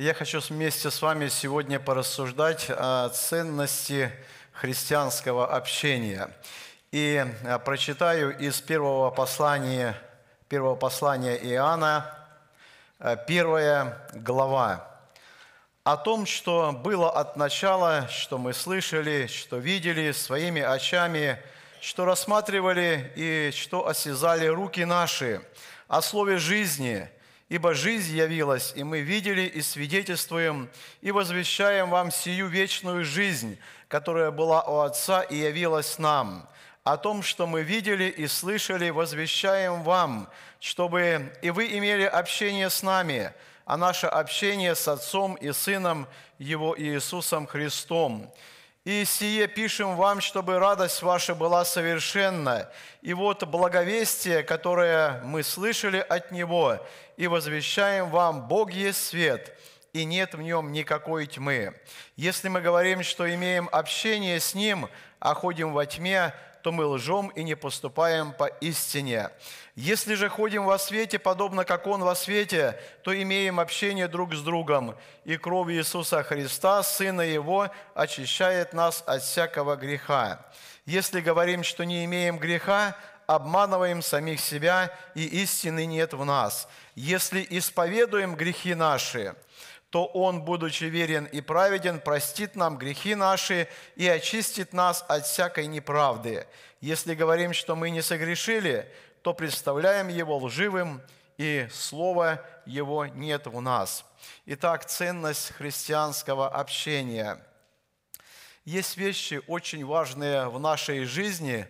Я хочу вместе с вами сегодня порассуждать о ценности христианского общения. И э, прочитаю из первого послания, первого послания Иоанна, э, первая глава. О том, что было от начала, что мы слышали, что видели своими очами, что рассматривали и что осязали руки наши, о слове жизни – Ибо жизнь явилась, и мы видели и свидетельствуем, и возвещаем вам сию вечную жизнь, которая была у Отца и явилась нам. О том, что мы видели и слышали, возвещаем вам, чтобы и вы имели общение с нами, а наше общение с Отцом и Сыном Его Иисусом Христом. И сие пишем вам, чтобы радость ваша была совершенна. И вот благовестие, которое мы слышали от Него, и возвещаем вам, Бог есть свет, и нет в нем никакой тьмы. Если мы говорим, что имеем общение с Ним, а ходим во тьме, то мы лжем и не поступаем по истине. Если же ходим во свете, подобно как Он во свете, то имеем общение друг с другом, и кровь Иисуса Христа, Сына Его, очищает нас от всякого греха. Если говорим, что не имеем греха, обманываем самих себя, и истины нет в нас. Если исповедуем грехи наши – то Он, будучи верен и праведен, простит нам грехи наши и очистит нас от всякой неправды. Если говорим, что мы не согрешили, то представляем Его лживым, и Слова Его нет в нас». Итак, ценность христианского общения. Есть вещи очень важные в нашей жизни,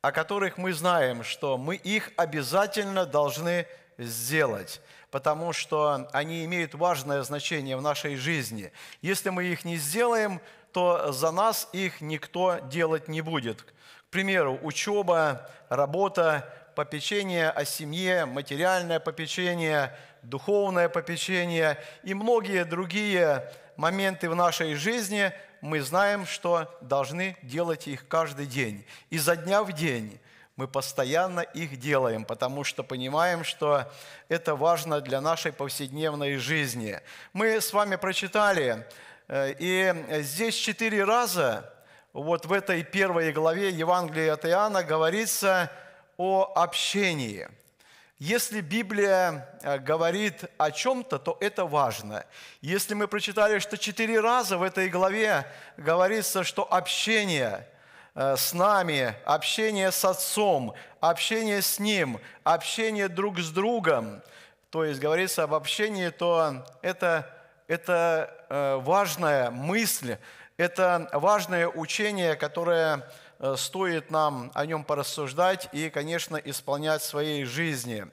о которых мы знаем, что мы их обязательно должны сделать потому что они имеют важное значение в нашей жизни. Если мы их не сделаем, то за нас их никто делать не будет. К примеру, учеба, работа, попечение о семье, материальное попечение, духовное попечение и многие другие моменты в нашей жизни, мы знаем, что должны делать их каждый день, изо дня в день мы постоянно их делаем, потому что понимаем, что это важно для нашей повседневной жизни. Мы с вами прочитали, э, и здесь четыре раза, вот в этой первой главе Евангелия от Иоанна говорится о общении – если Библия э, говорит о чем-то, то это важно. Если мы прочитали, что четыре раза в этой главе говорится, что общение Э, с нами, общение с Отцом, общение с Ним, общение друг с другом, то есть говорится об общении, то это, это э, важная мысль, это важное учение, которое э, стоит нам о нем порассуждать и, конечно, исполнять в своей жизни.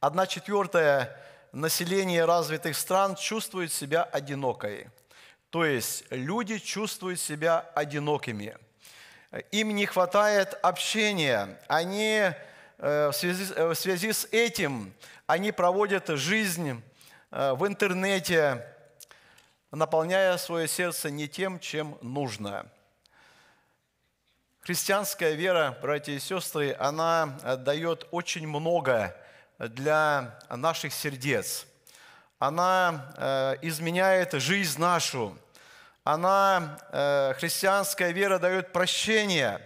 Одна четвертая население развитых стран чувствует себя одинокой. То есть люди чувствуют себя одинокими – им не хватает общения. Они э, в связи, э, в связи с этим, они проводят жизнь э, в интернете, наполняя свое сердце не тем, чем нужно. Христианская вера, братья и сестры, она дает очень много для наших сердец. Она изменяет жизнь нашу – она, э, христианская вера дает прощение.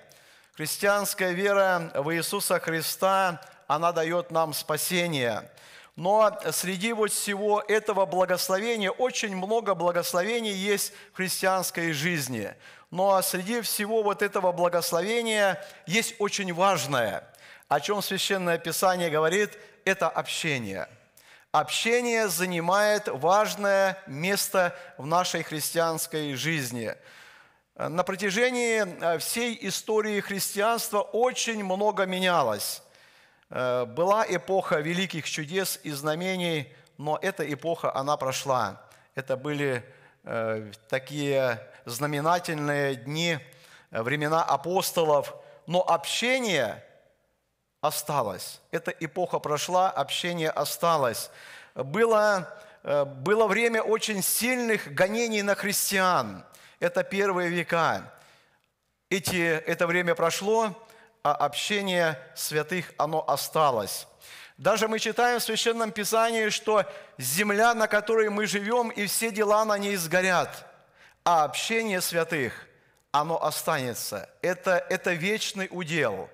Христианская вера в Иисуса Христа, она дает нам спасение. Но среди вот всего этого благословения, очень много благословений есть в христианской жизни. Но среди всего вот этого благословения есть очень важное, о чем Священное Писание говорит, это общение – Общение занимает важное место в нашей христианской жизни. На протяжении э, всей истории христианства очень много менялось. Э, была эпоха великих чудес и знамений, но эта эпоха, она прошла. Это были э, такие знаменательные дни, времена апостолов, но общение – осталось. Эта эпоха прошла, общение осталось. Было, э, было время очень сильных гонений на христиан. Это первые века. Эти, это время прошло, а общение святых, оно осталось. Даже мы читаем в Священном Писании, что земля, на которой мы живем, и все дела на ней сгорят, а общение святых, оно останется. Это, это вечный удел –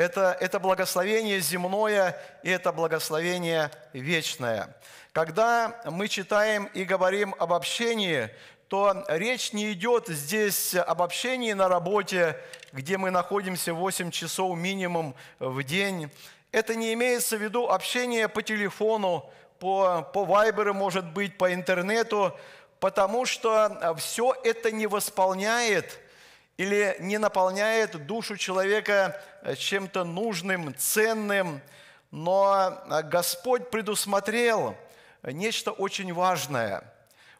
это, это благословение земное и это благословение вечное. Когда мы читаем и говорим об общении, то речь не идет здесь об общении на работе, где мы находимся 8 часов минимум в день. Это не имеется в виду общение по телефону, по, по вайберу, может быть, по интернету, потому что все это не восполняет – или не наполняет душу человека э, чем-то нужным, ценным. Но э, Господь предусмотрел э, нечто очень важное.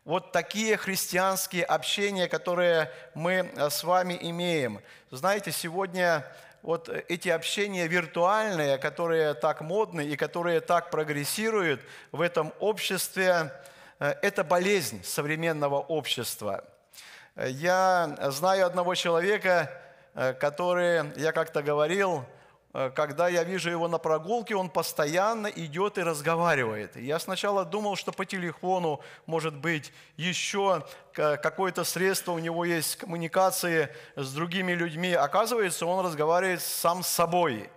Вот такие христианские общения, которые мы с вами имеем. Знаете, сегодня вот эти общения виртуальные, которые так модны и которые так прогрессируют в этом обществе, это болезнь современного общества. Я знаю одного человека, э, который, я как-то говорил, э, когда я вижу его на прогулке, он постоянно идет и разговаривает. Я сначала думал, что по телефону, может быть, еще какое-то средство у него есть коммуникации с другими людьми. Оказывается, он разговаривает сам с собой.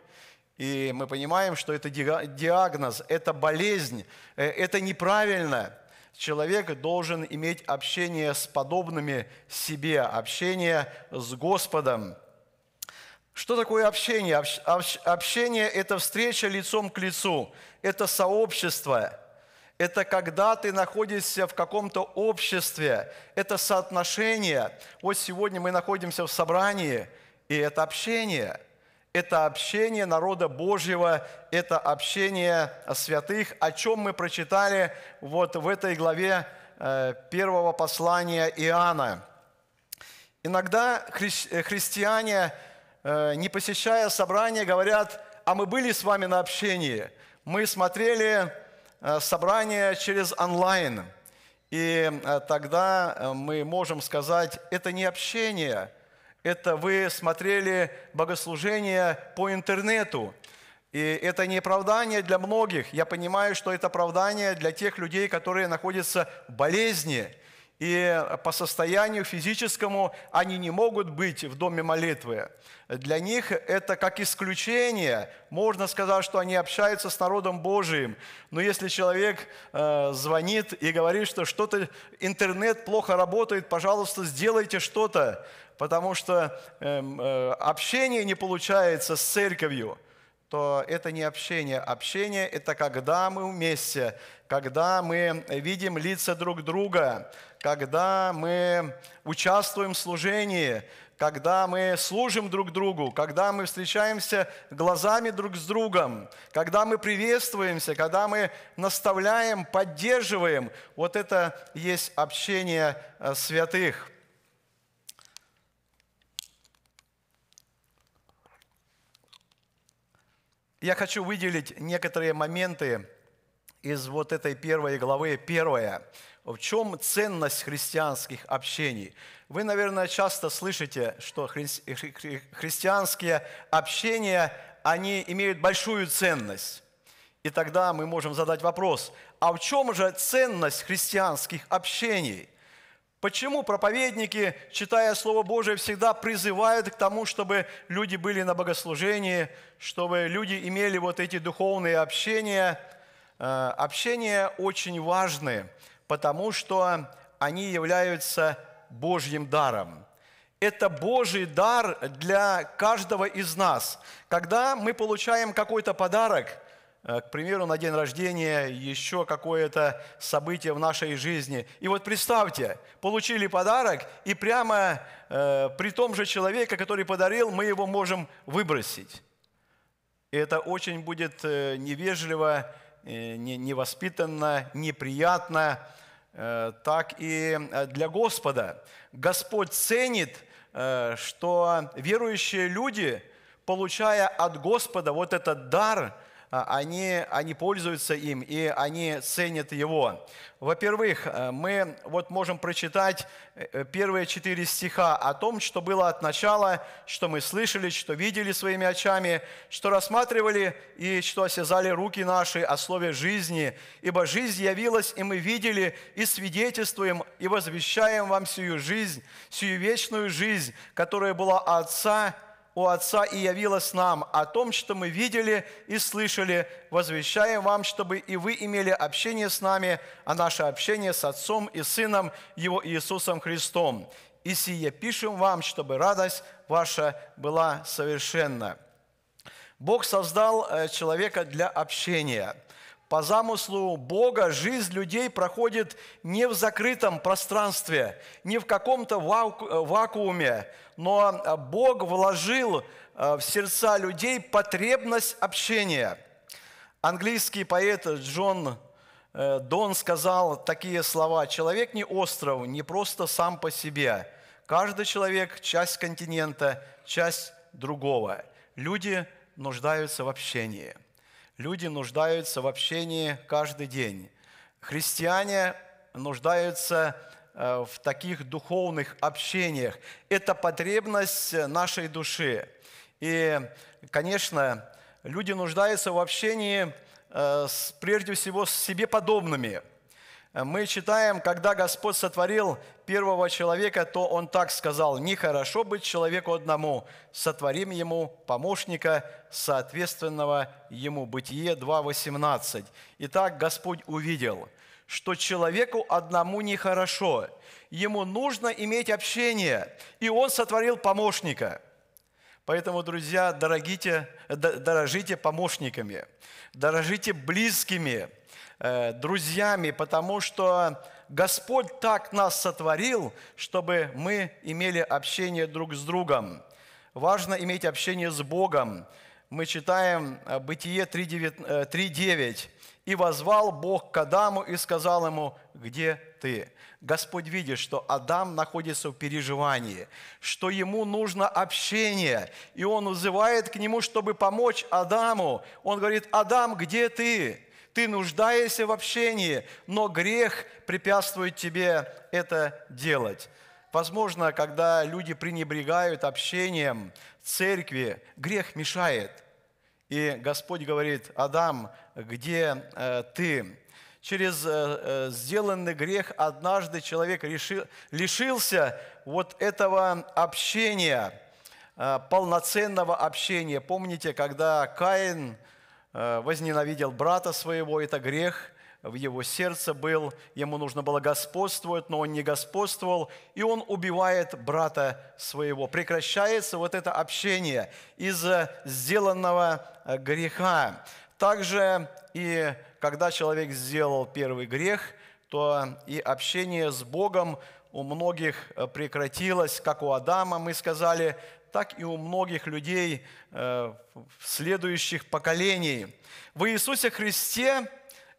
И мы понимаем, что это диагноз, это болезнь, э, это неправильно – Человек должен иметь общение с подобными себе, общение с Господом. Что такое общение? общение – это встреча лицом к лицу, это сообщество, это когда ты находишься в каком-то обществе, это соотношение. Вот сегодня мы находимся в собрании, и это общение – это общение народа Божьего, это общение святых, о чем мы прочитали вот в этой главе э, первого послания Иоанна. Иногда э, христиане, э, не посещая собрания, говорят, а мы были с вами на общении, мы смотрели собрание через онлайн. И тогда мы можем сказать, это не общение – это вы смотрели богослужение по интернету. И это не оправдание для многих. Я понимаю, что это оправдание для тех людей, которые находятся в болезни. И по состоянию физическому они не могут быть в доме молитвы. Для них это как исключение. Можно сказать, что они общаются с народом Божиим. Но если человек э, звонит и говорит, что что-то интернет плохо работает, пожалуйста, сделайте что-то потому что эм, э, общение не получается с церковью, то это не общение. Общение – это когда мы вместе, когда мы видим лица друг друга, когда мы участвуем в служении, когда мы служим друг другу, когда мы встречаемся глазами друг с другом, когда мы приветствуемся, когда мы наставляем, поддерживаем. Вот это есть общение э, святых. Я хочу выделить некоторые моменты из вот этой первой главы. Первое. В чем ценность христианских общений? Вы, наверное, часто слышите, что христианские общения, они имеют большую ценность. И тогда мы можем задать вопрос, а в чем же ценность христианских общений? Почему проповедники, читая Слово Божие, всегда призывают к тому, чтобы люди были на богослужении, чтобы люди имели вот эти духовные общения? Э, общения очень важны, потому что они являются Божьим даром. Это Божий дар для каждого из нас. Когда мы получаем какой-то подарок – Э, к примеру, на день рождения, еще какое-то событие в нашей жизни. И вот представьте, получили подарок, и прямо э, при том же человеке, который подарил, мы его можем выбросить. И это очень будет э, невежливо, э, невоспитанно, неприятно. Так и для Господа. Господь ценит, что верующие люди, получая от Господа вот этот дар – а, они, они пользуются им и они ценят его. Во-первых, э, мы вот можем прочитать э, первые четыре стиха о том, что было от начала, что мы слышали, что видели своими очами, что рассматривали и что осязали руки наши о слове жизни. Ибо жизнь явилась, и мы видели, и свидетельствуем, и возвещаем вам сию жизнь, сию вечную жизнь, которая была Отца у Отца и явилась нам о том, что мы видели и слышали, возвещаем вам, чтобы и вы имели общение с нами, а наше общение с Отцом и Сыном Его Иисусом Христом. И сие пишем вам, чтобы радость ваша была совершенна». Бог создал э, человека для общения – по замыслу Бога жизнь людей проходит не в закрытом пространстве, не в каком-то вакууме, но Бог вложил э, в сердца людей потребность общения. Английский поэт Джон э, Дон сказал такие слова. «Человек не остров, не просто сам по себе. Каждый человек – часть континента, часть другого. Люди нуждаются в общении». Люди нуждаются в общении каждый день. Христиане нуждаются э, в таких духовных общениях. Это потребность э, нашей души. И, конечно, люди нуждаются в общении э, прежде всего с себе подобными – мы читаем, когда Господь сотворил первого человека, то Он так сказал, «Нехорошо быть человеку одному, сотворим ему помощника, соответственного ему». Бытие 2.18. Итак, Господь увидел, что человеку одному нехорошо, ему нужно иметь общение, и Он сотворил помощника – Поэтому, друзья, дорогите, дорожите помощниками, дорожите близкими – Э, друзьями, потому что Господь так нас сотворил, чтобы мы имели общение друг с другом. Важно иметь общение с Богом. Мы читаем э, Бытие 3.9. Э, «И возвал Бог к Адаму и сказал ему, где ты?» Господь видит, что Адам находится в переживании, что ему нужно общение, и он вызывает к нему, чтобы помочь Адаму. Он говорит, «Адам, где ты?» ты нуждаешься в общении, но грех препятствует тебе это делать. Возможно, когда люди пренебрегают общением в церкви, грех мешает. И Господь говорит, Адам, где э, ты? Через э, э сделанный грех однажды человек решил, лишился вот этого общения, э, полноценного общения. Помните, когда Каин Э, возненавидел брата своего, это грех в его сердце был, ему нужно было господствовать, но он не господствовал, и он убивает брата своего. Прекращается вот это общение из-за э, сделанного э, греха. Также и когда человек сделал первый грех, то и общение с Богом у многих прекратилось, как у Адама, мы сказали, так и у многих людей э, следующих поколений. В Иисусе Христе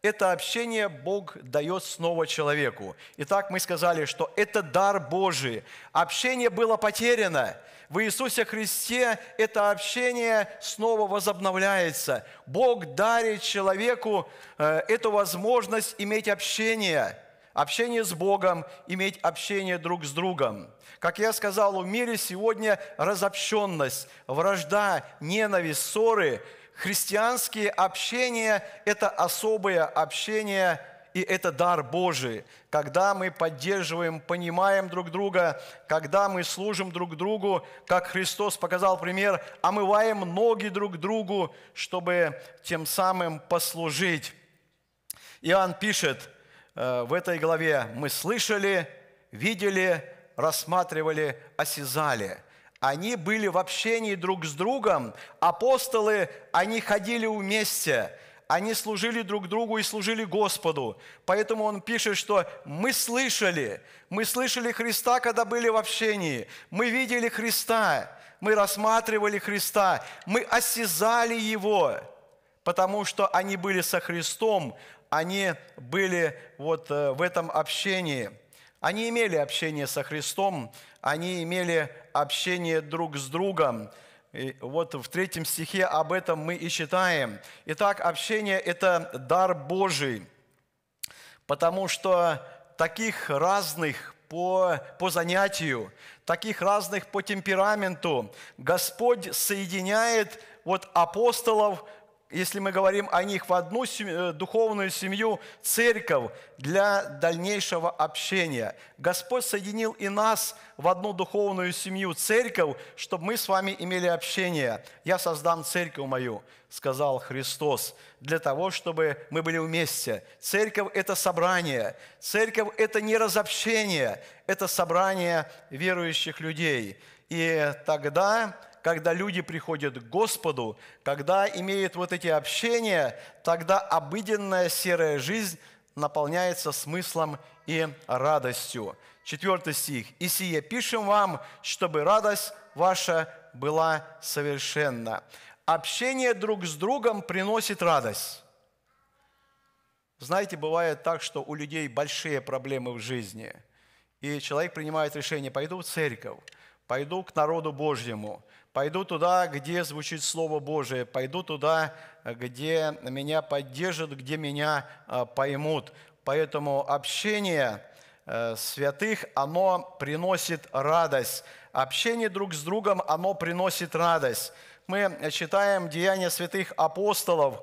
это общение Бог дает снова человеку. Итак, мы сказали, что это дар Божий. Общение было потеряно. В Иисусе Христе это общение снова возобновляется. Бог дарит человеку э, эту возможность иметь общение – общение с Богом, иметь общение друг с другом. Как я сказал, в мире сегодня разобщенность, вражда, ненависть, ссоры. Христианские общения – это особое общение и это дар Божий, когда мы поддерживаем, понимаем друг друга, когда мы служим друг другу, как Христос показал пример, омываем ноги друг другу, чтобы тем самым послужить. Иоанн пишет – Э, в этой главе мы слышали, видели, рассматривали, осязали. Они были в общении друг с другом, апостолы, они ходили вместе, они служили друг другу и служили Господу. Поэтому он пишет, что мы слышали, мы слышали Христа, когда были в общении, мы видели Христа, мы рассматривали Христа, мы осязали Его потому что они были со Христом, они были вот э, в этом общении. Они имели общение со Христом, они имели общение друг с другом. И вот в третьем стихе об этом мы и читаем. Итак, общение – это дар Божий, потому что таких разных по, по занятию, таких разных по темпераменту Господь соединяет вот апостолов если мы говорим о них, в одну семью, э, духовную семью, церковь для дальнейшего общения. Господь соединил и нас в одну духовную семью, церковь, чтобы мы с вами имели общение. «Я создам церковь мою», – сказал Христос, для того, чтобы мы были вместе. Церковь – это собрание, церковь – это не разобщение, это собрание верующих людей. И тогда когда люди приходят к Господу, когда имеют вот эти общения, тогда обыденная серая жизнь наполняется смыслом и радостью. Четвертый стих. «И сие пишем вам, чтобы радость ваша была совершенна». Общение друг с другом приносит радость. Знаете, бывает так, что у людей большие проблемы в жизни, и человек принимает решение, пойду в церковь, пойду к народу Божьему, Пойду туда, где звучит Слово Божие. Пойду туда, где меня поддержат, где меня а, поймут. Поэтому общение э, святых, оно приносит радость. Общение друг с другом, оно приносит радость. Мы читаем деяния святых апостолов,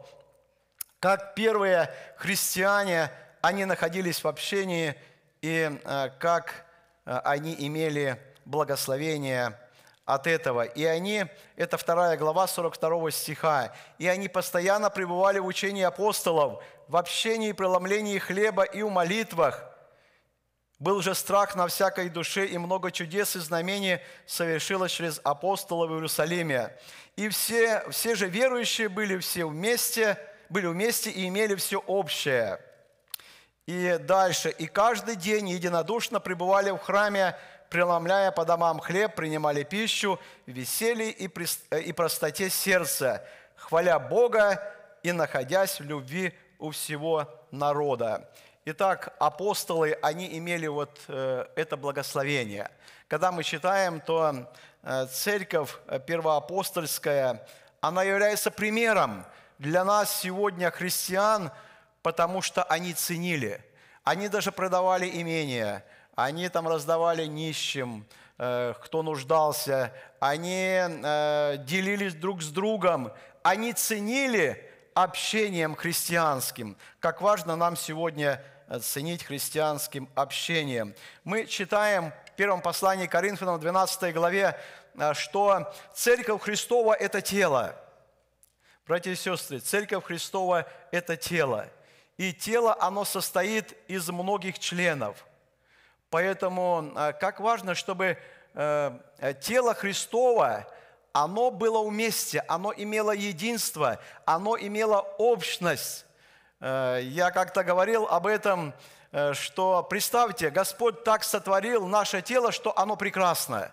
как первые христиане, они находились в общении и э, как э, они имели благословение от этого. И они, это вторая глава 42 стиха, и они постоянно пребывали в учении апостолов, в общении и преломлении хлеба и в молитвах. Был же страх на всякой душе, и много чудес и знамений совершилось через апостолов в Иерусалиме. И все, все же верующие были все вместе, были вместе и имели все общее. И дальше. «И каждый день единодушно пребывали в храме, преломляя по домам хлеб, принимали пищу в веселье э, и простоте сердца, хваля Бога и находясь в любви у всего народа. Итак, апостолы, они имели вот э, это благословение. Когда мы читаем, то э, церковь первоапостольская, она является примером для нас сегодня, христиан, потому что они ценили. Они даже продавали имения, они там раздавали нищим, э, кто нуждался, они э, делились друг с другом, они ценили общением христианским. Как важно нам сегодня э, ценить христианским общением. Мы читаем в первом послании Коринфянам, 12 главе, что Церковь Христова – это тело. Братья и сестры, Церковь Христова – это тело. И тело, оно состоит из многих членов – Поэтому а, как важно, чтобы э, э, тело Христово, оно было вместе, оно имело единство, оно имело общность. Э, я как-то говорил об этом, что представьте, Господь так сотворил наше тело, что оно прекрасное.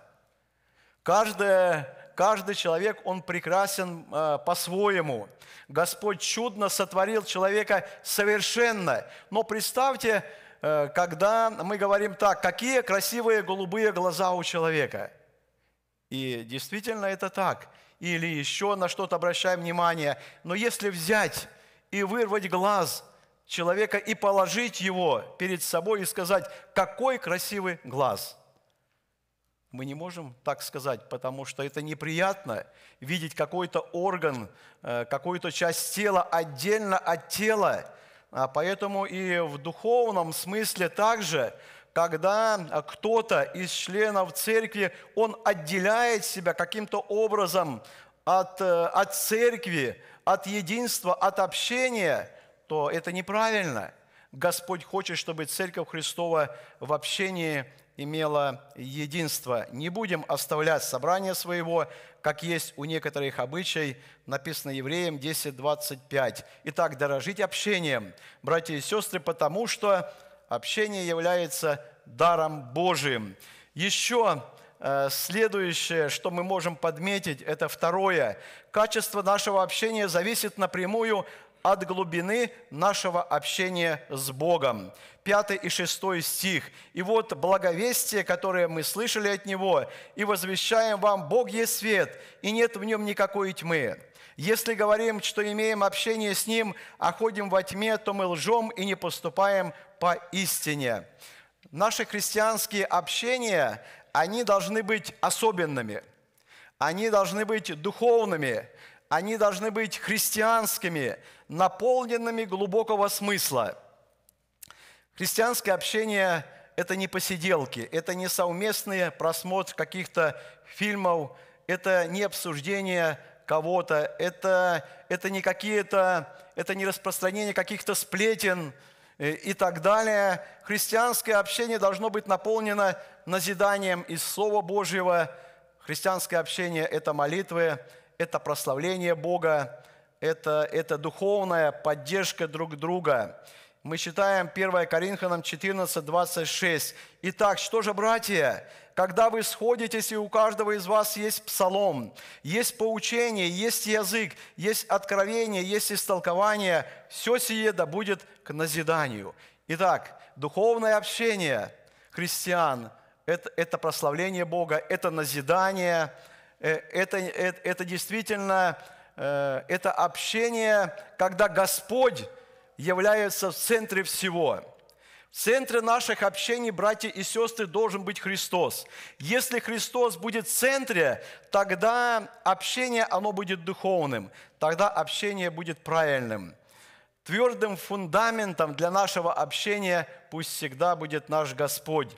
Каждое Каждый человек, он прекрасен по-своему. Господь чудно сотворил человека совершенно. Но представьте, Э, когда мы говорим так, какие красивые голубые глаза у человека. И действительно это так. Или еще на что-то обращаем внимание. Но если взять и вырвать глаз человека и положить его перед собой и сказать, какой красивый глаз. Мы не можем так сказать, потому что это неприятно видеть какой-то орган, э, какую-то часть тела отдельно от тела – а поэтому и в духовном смысле также, когда кто-то из членов церкви, он отделяет себя каким-то образом от, э, от церкви, от единства, от общения, то это неправильно. Господь хочет, чтобы церковь Христова в общении имела единство. Не будем оставлять собрание своего, как есть у некоторых обычай, написано Евреям 10.25. Итак, дорожить общением, братья и сестры, потому что общение является даром Божиим. Еще э, Следующее, что мы можем подметить, это второе. Качество нашего общения зависит напрямую от глубины нашего общения с Богом. 5 и 6 стих. «И вот благовестие, которое мы слышали от Него, и возвещаем вам, Бог есть свет, и нет в Нем никакой тьмы. Если говорим, что имеем общение с Ним, а ходим во тьме, то мы лжем и не поступаем по истине». Наши христианские общения, они должны быть особенными, они должны быть духовными, они должны быть христианскими, наполненными глубокого смысла – Христианское общение – это не посиделки, это не совместный просмотр каких-то фильмов, это не обсуждение кого-то, это, это не какие-то, это не распространение каких-то сплетен э, и так далее. Христианское общение должно быть наполнено назиданием из Слова Божьего. Христианское общение – это молитвы, это прославление Бога, это, это духовная поддержка друг друга мы читаем 1 Коринфянам 14, 26. «Итак, что же, братья, когда вы сходитесь, и у каждого из вас есть псалом, есть поучение, есть язык, есть откровение, есть истолкование, все сие да будет к назиданию». Итак, духовное общение христиан это, – это прославление Бога, это назидание, э, это, это, это действительно э, это общение, когда Господь является в центре всего. В центре наших общений, братья и сестры, должен быть Христос. Если Христос будет в центре, тогда общение, оно будет духовным, тогда общение будет правильным. Твердым фундаментом для нашего общения пусть всегда будет наш Господь.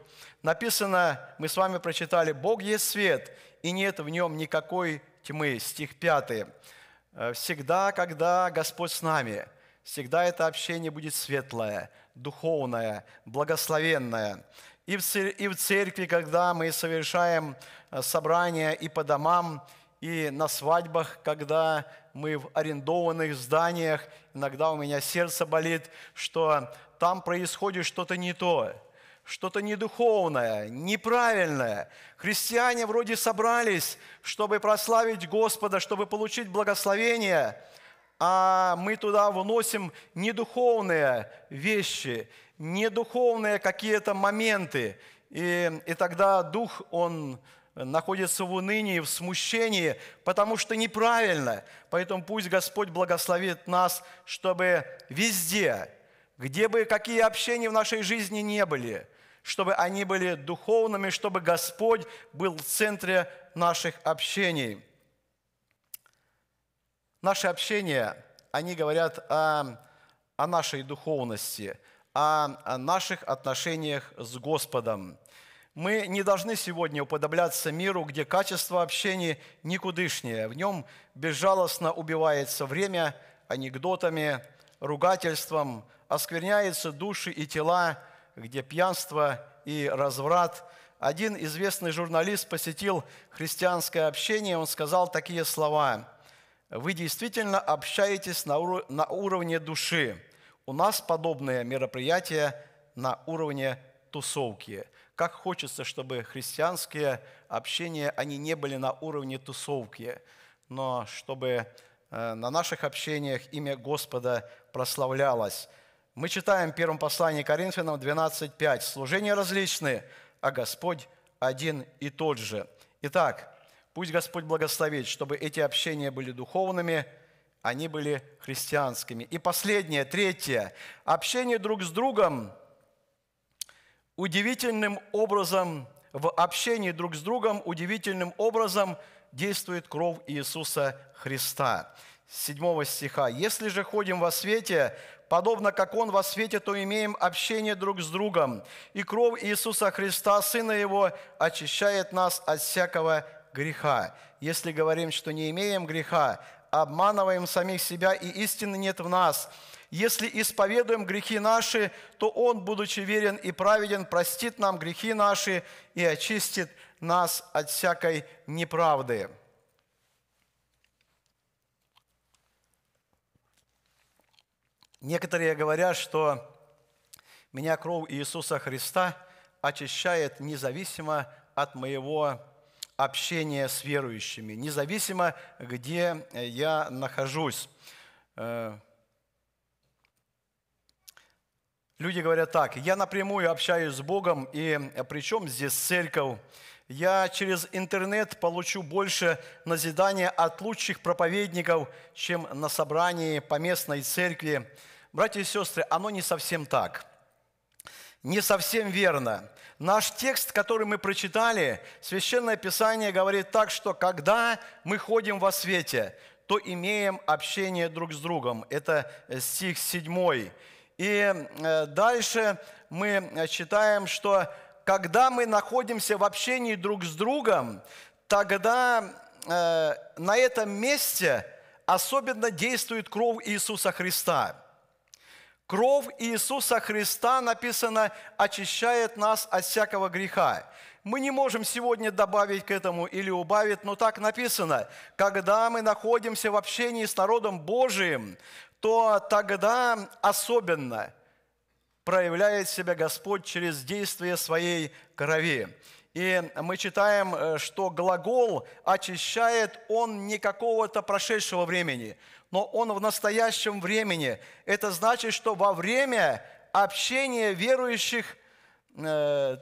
Написано, мы с вами прочитали, «Бог есть свет, и нет в нем никакой тьмы». Стих 5. «Э, всегда, когда Господь с нами – Всегда это общение будет светлое, духовное, благословенное. И в церкви, когда мы совершаем э, собрания и по домам, и на свадьбах, когда мы в арендованных зданиях, иногда у меня сердце болит, что там происходит что-то не то, что-то недуховное, неправильное. Христиане вроде собрались, чтобы прославить Господа, чтобы получить благословение – а мы туда выносим недуховные вещи, недуховные какие-то моменты. И, и тогда дух, он находится в унынии, в смущении, потому что неправильно. Поэтому пусть Господь благословит нас, чтобы везде, где бы какие общения в нашей жизни не были, чтобы они были духовными, чтобы Господь был в центре наших общений – Наши общения, они говорят о, о нашей духовности, о, о наших отношениях с Господом. Мы не должны сегодня уподобляться миру, где качество общения никудышнее. В нем безжалостно убивается время анекдотами, ругательством, оскверняются души и тела, где пьянство и разврат. Один известный журналист посетил христианское общение, он сказал такие слова – вы действительно общаетесь на, ур- на уровне души. У нас подобные мероприятия на уровне тусовки. Как хочется, чтобы христианские общения, они не были на уровне тусовки, но чтобы э, на наших общениях имя Господа прославлялось. Мы читаем в первом послании Коринфянам 12.5. «Служения различны, а Господь один и тот же». Итак, Пусть Господь благословит, чтобы эти общения были духовными, они были христианскими. И последнее, третье. Общение друг с другом удивительным образом, в общении друг с другом удивительным образом действует кровь Иисуса Христа. 7 стиха. «Если же ходим во свете, подобно как Он во свете, то имеем общение друг с другом, и кровь Иисуса Христа, Сына Его, очищает нас от всякого греха. Если говорим, что не имеем греха, обманываем самих себя, и истины нет в нас. Если исповедуем грехи наши, то Он, будучи верен и праведен, простит нам грехи наши и очистит нас от всякой неправды». Некоторые говорят, что меня кровь Иисуса Христа очищает независимо от моего общение с верующими, независимо, где э, я нахожусь. Э, люди говорят так, я напрямую общаюсь с Богом, и э, причем здесь церковь? Я через интернет получу больше назидания от лучших проповедников, чем на собрании по местной церкви. Братья и сестры, оно не совсем так. Не совсем верно наш текст, который мы прочитали, Священное Писание говорит так, что когда мы ходим во свете, то имеем общение друг с другом. Это э, стих 7. И э, дальше мы э, читаем, что когда мы находимся в общении друг с другом, тогда на этом месте особенно действует кровь Иисуса Христа – Кровь Иисуса Христа, написано, очищает нас от всякого греха. Мы не можем сегодня добавить к этому или убавить, но так написано. Когда мы находимся в общении с народом Божиим, то тогда особенно проявляет себя Господь через действие своей крови. И мы читаем, э, что глагол «очищает» он не какого-то прошедшего времени, но он в настоящем времени. Это значит, что во время общения верующих, э,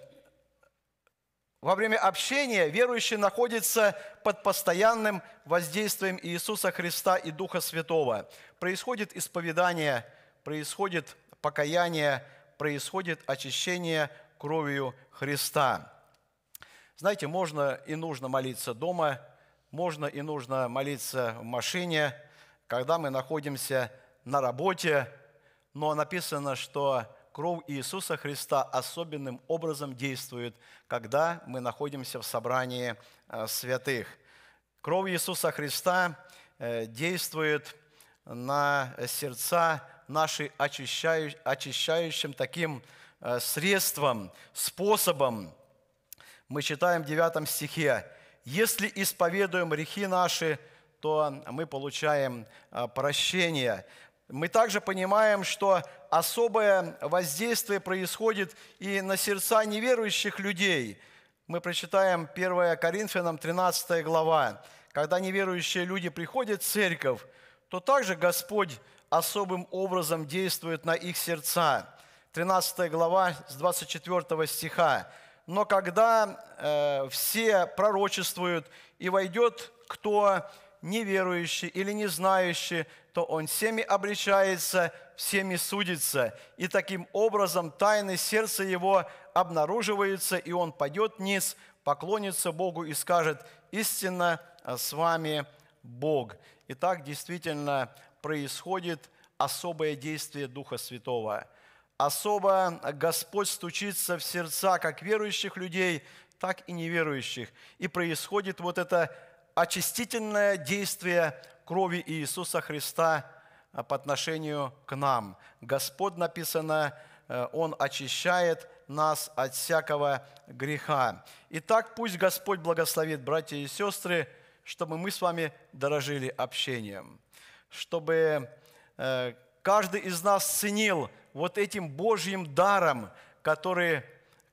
во время общения верующий находится под постоянным воздействием Иисуса Христа и Духа Святого. Происходит исповедание, происходит покаяние, происходит очищение кровью Христа. Знаете, можно и нужно молиться дома, можно и нужно молиться в машине – когда мы находимся на работе, но написано, что кровь Иисуса Христа особенным образом действует, когда мы находимся в собрании э, святых. Кровь Иисуса Христа э, действует на сердца наши очищающим таким э, средством, способом. Мы читаем в 9 стихе, «Если исповедуем грехи наши, то мы получаем а, прощение. Мы также понимаем, что особое воздействие происходит и на сердца неверующих людей. Мы прочитаем 1 Коринфянам 13 глава. Когда неверующие люди приходят в церковь, то также Господь особым образом действует на их сердца. 13 глава с 24 стиха. «Но когда э, все пророчествуют, и войдет кто неверующий или не знающий, то он всеми обличается, всеми судится. И таким образом тайны сердца его обнаруживаются, и он пойдет вниз, поклонится Богу и скажет, истинно э, с вами Бог. И так действительно происходит особое действие Духа Святого. Особо Господь стучится в сердца как верующих людей, так и неверующих. И происходит вот это очистительное действие крови Иисуса Христа а, по отношению к нам. Господь, написано, э, Он очищает нас от всякого греха. Итак, пусть Господь благословит, братья и сестры, чтобы мы с вами дорожили общением, чтобы э, каждый из нас ценил вот этим Божьим даром, который,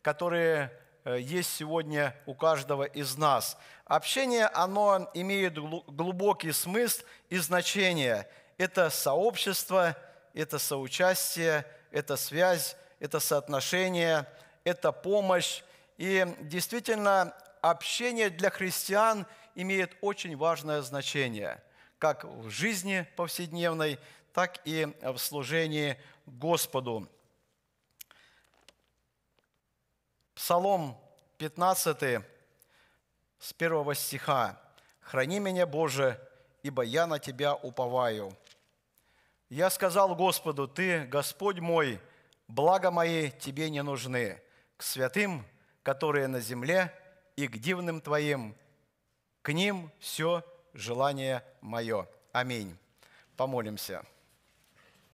который Э, есть сегодня у каждого из нас. Общение, оно имеет глубокий смысл и значение. Это сообщество, это соучастие, это связь, это соотношение, это помощь. И действительно, общение для христиан имеет очень важное значение, как в жизни повседневной, так и в служении Господу. Псалом 15 с 1 стиха. «Храни меня, Боже, ибо я на Тебя уповаю». Я сказал Господу, Ты, Господь мой, благо мои Тебе не нужны, к святым, которые на земле, и к дивным Твоим, к ним все желание мое. Аминь. Помолимся.